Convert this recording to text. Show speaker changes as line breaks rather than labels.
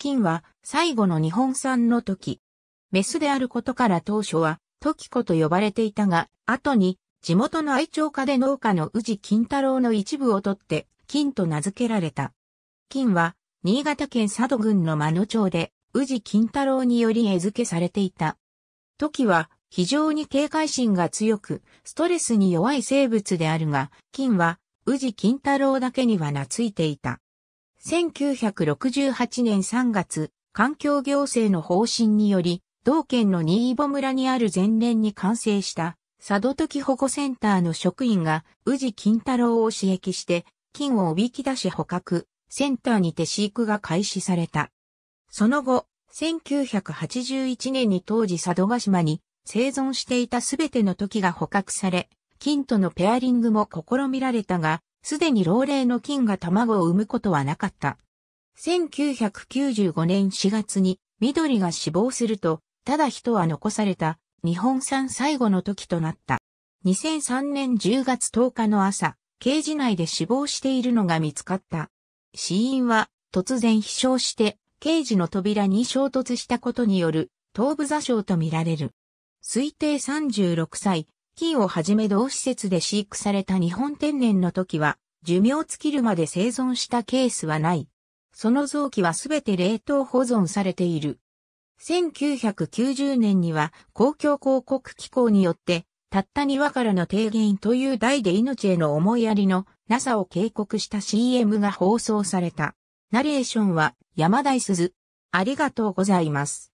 金は最後の日本産の時。メスであることから当初は、時子と呼ばれていたが、後に、地元の愛鳥家で農家の宇治金太郎の一部を取って、金と名付けられた。金は、新潟県佐渡郡の真野町で、宇治金太郎により餌付けされていた。時は、非常に警戒心が強く、ストレスに弱い生物であるが、金は、宇治金太郎だけには懐いていた。1968年3月、環境行政の方針により、同県の新井保村にある前年に完成した佐渡時保護センターの職員が宇治金太郎を刺激して、金をおびき出し捕獲、センターにて飼育が開始された。その後、1981年に当時佐渡島に生存していたすべての時が捕獲され、金とのペアリングも試みられたが、すでに老齢の菌が卵を産むことはなかった。1995年4月に緑が死亡すると、ただ人は残された日本産最後の時となった。2003年10月10日の朝、ケージ内で死亡しているのが見つかった。死因は突然飛翔してケージの扉に衝突したことによる頭部座礁とみられる。推定36歳、キーをはじめ同施設で飼育された日本天然の時は、寿命尽きるまで生存したケースはない。その臓器はすべて冷凍保存されている。1990年には公共広告機構によって、たった2話からの提言という題で命への思いやりの NASA を警告した CM が放送された。ナレーションは山大鈴。ありがとうございます。